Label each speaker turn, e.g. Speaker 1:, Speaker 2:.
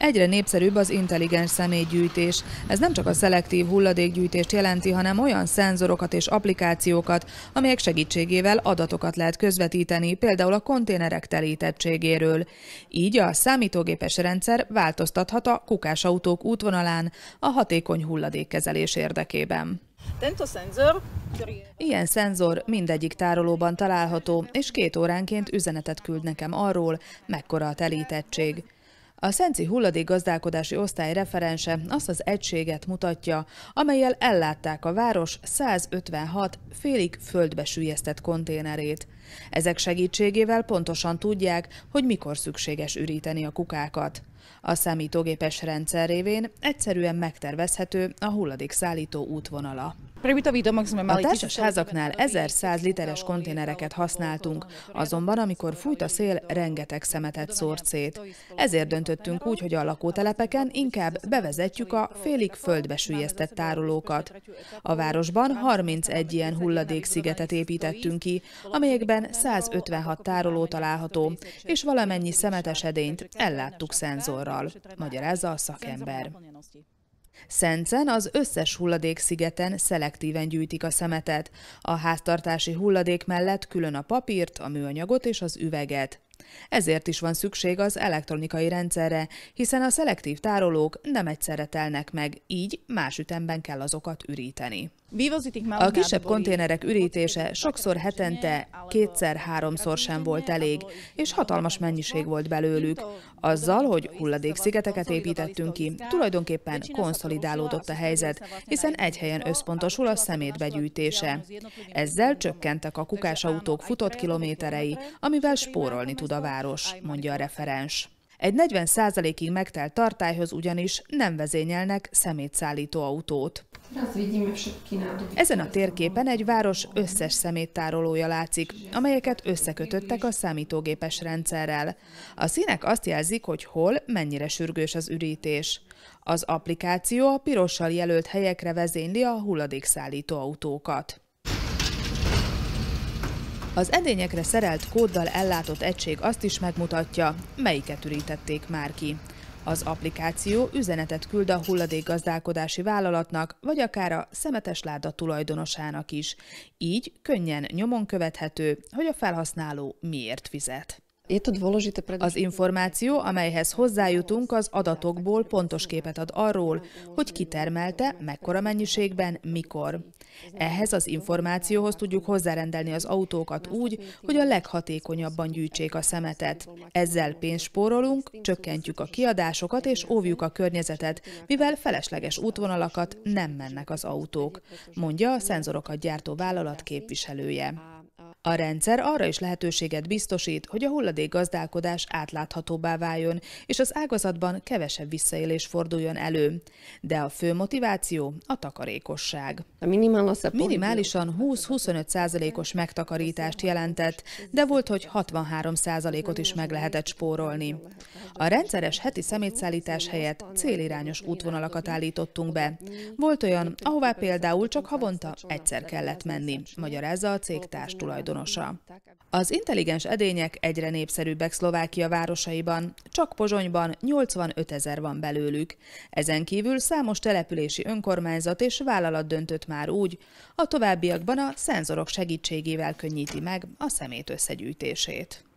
Speaker 1: Egyre népszerűbb az intelligens személygyűjtés. Ez nem csak a szelektív hulladékgyűjtést jelenti, hanem olyan szenzorokat és applikációkat, amelyek segítségével adatokat lehet közvetíteni, például a konténerek telítettségéről. Így a számítógépes rendszer változtathat a kukásautók útvonalán a hatékony hulladékkezelés érdekében. Ilyen szenzor mindegyik tárolóban található, és két óránként üzenetet küld nekem arról, mekkora a telítettség. A Szenci Gazdálkodási osztály referense azt az egységet mutatja, amelyel ellátták a város 156 félig földbe sülyeztett konténerét. Ezek segítségével pontosan tudják, hogy mikor szükséges üríteni a kukákat. A számítógépes rendszer révén egyszerűen megtervezhető a hulladékszállító útvonala. A társas házaknál 1100 literes konténereket használtunk, azonban amikor fújt a szél, rengeteg szemetet szórt szét. Ezért döntöttünk úgy, hogy a lakótelepeken inkább bevezetjük a félig földbe sülyeztett tárolókat. A városban 31 ilyen hulladékszigetet építettünk ki, amelyekben 156 tároló található, és valamennyi szemetesedényt elláttuk szenzorral, magyarázza a szakember. Szencen az összes hulladék szigeten szelektíven gyűjtik a szemetet. A háztartási hulladék mellett külön a papírt, a műanyagot és az üveget. Ezért is van szükség az elektronikai rendszerre, hiszen a szelektív tárolók nem egyszerre telnek meg, így más ütemben kell azokat üríteni. A kisebb konténerek ürítése sokszor hetente kétszer-háromszor sem volt elég, és hatalmas mennyiség volt belőlük. Azzal, hogy hulladékszigeteket építettünk ki, tulajdonképpen konszolidálódott a helyzet, hiszen egy helyen összpontosul a szemét begyűjtése. Ezzel csökkentek a kukásautók futott kilométerei, amivel spórolni tudunk Budaváros, mondja a referens. Egy 40%-ig megtelt tartályhoz ugyanis nem vezényelnek szemétszállító autót. Ezen a térképen egy város összes szeméttárolója látszik, amelyeket összekötöttek a számítógépes rendszerrel. A színek azt jelzik, hogy hol, mennyire sürgős az ürítés. Az applikáció a pirossal jelölt helyekre vezényli a hulladékszállító autókat. Az edényekre szerelt kóddal ellátott egység azt is megmutatja, melyiket ürítették már ki. Az applikáció üzenetet küld a hulladékgazdálkodási vállalatnak, vagy akár a szemetes láda tulajdonosának is. Így könnyen nyomon követhető, hogy a felhasználó miért fizet. Az információ, amelyhez hozzájutunk, az adatokból pontos képet ad arról, hogy termelte, mekkora mennyiségben, mikor. Ehhez az információhoz tudjuk hozzárendelni az autókat úgy, hogy a leghatékonyabban gyűjtsék a szemetet. Ezzel pénzt spórolunk, csökkentjük a kiadásokat és óvjuk a környezetet, mivel felesleges útvonalakat nem mennek az autók, mondja a szenzorokat gyártó vállalat képviselője. A rendszer arra is lehetőséget biztosít, hogy a hulladék gazdálkodás átláthatóbbá váljon, és az ágazatban kevesebb visszaélés forduljon elő. De a fő motiváció a takarékosság. Minimálisan 20-25%-os megtakarítást jelentett, de volt, hogy 63%-ot is meg lehetett spórolni. A rendszeres heti szemétszállítás helyett célirányos útvonalakat állítottunk be. Volt olyan, ahová például csak havonta egyszer kellett menni, magyarázza a cég társ tulajdonos tulajdonosa. Az intelligens edények egyre népszerűbbek Szlovákia városaiban, csak Pozsonyban 85 ezer van belőlük. Ezen kívül számos települési önkormányzat és vállalat döntött már úgy, a továbbiakban a szenzorok segítségével könnyíti meg a szemét összegyűjtését.